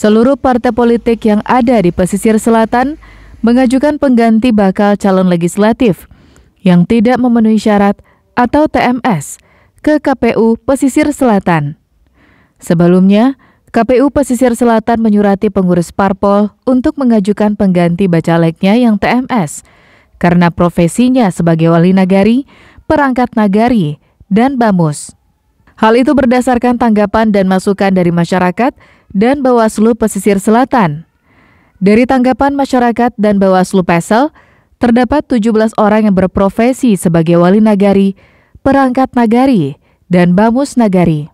seluruh partai politik yang ada di pesisir selatan mengajukan pengganti bakal calon legislatif yang tidak memenuhi syarat atau TMS ke KPU Pesisir Selatan. Sebelumnya, KPU Pesisir Selatan menyurati pengurus parpol untuk mengajukan pengganti bacaleknya yang TMS karena profesinya sebagai wali nagari, perangkat nagari, dan bamus. Hal itu berdasarkan tanggapan dan masukan dari masyarakat dan Bawaslu Pesisir Selatan. Dari tanggapan masyarakat dan Bawaslu Pesel, terdapat 17 orang yang berprofesi sebagai wali nagari, perangkat nagari, dan bamus nagari.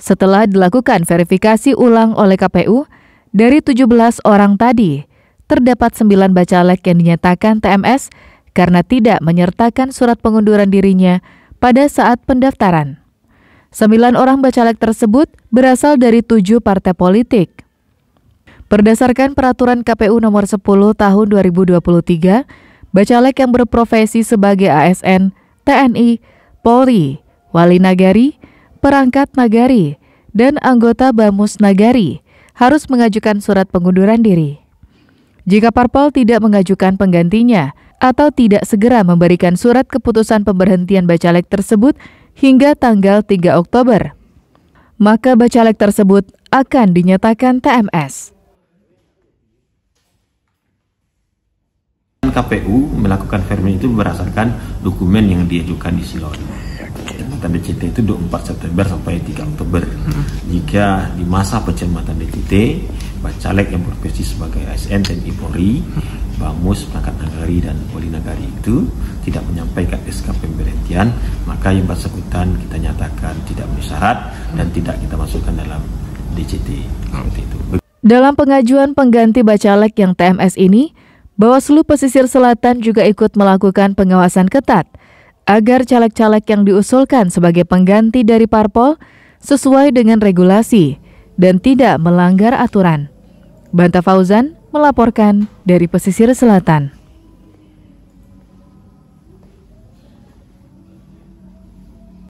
Setelah dilakukan verifikasi ulang oleh KPU, dari 17 orang tadi, terdapat 9 bacalek yang dinyatakan TMS karena tidak menyertakan surat pengunduran dirinya pada saat pendaftaran. Sembilan orang bacalek tersebut berasal dari tujuh partai politik. Berdasarkan peraturan KPU nomor 10 tahun 2023, bacalek yang berprofesi sebagai ASN, TNI, Polri, Wali Nagari, Perangkat Nagari, dan anggota Bamus Nagari harus mengajukan surat pengunduran diri. Jika parpol tidak mengajukan penggantinya atau tidak segera memberikan surat keputusan pemberhentian bacalek tersebut, hingga tanggal 3 Oktober. Maka bacalek tersebut akan dinyatakan TMS. KPU melakukan verifikasi itu berdasarkan dokumen yang diajukan di Silon. Tanda DCT itu 24 September sampai 3 Oktober. Jika di masa pencermatan DCT, bacalek yang berprofesi sebagai ASN TNI Polri Bamus perangkat Nagari dan Poli Nagari itu tidak menyampaikan SK pemberhentian maka yang bersangkutan kita nyatakan tidak memenuhi syarat dan tidak kita masukkan dalam DCT seperti itu. Dalam pengajuan pengganti Bacalek yang TMS ini, Bawaslu Pesisir Selatan juga ikut melakukan pengawasan ketat agar caleg-caleg yang diusulkan sebagai pengganti dari parpol sesuai dengan regulasi dan tidak melanggar aturan. Banta Fauzan, melaporkan dari pesisir selatan.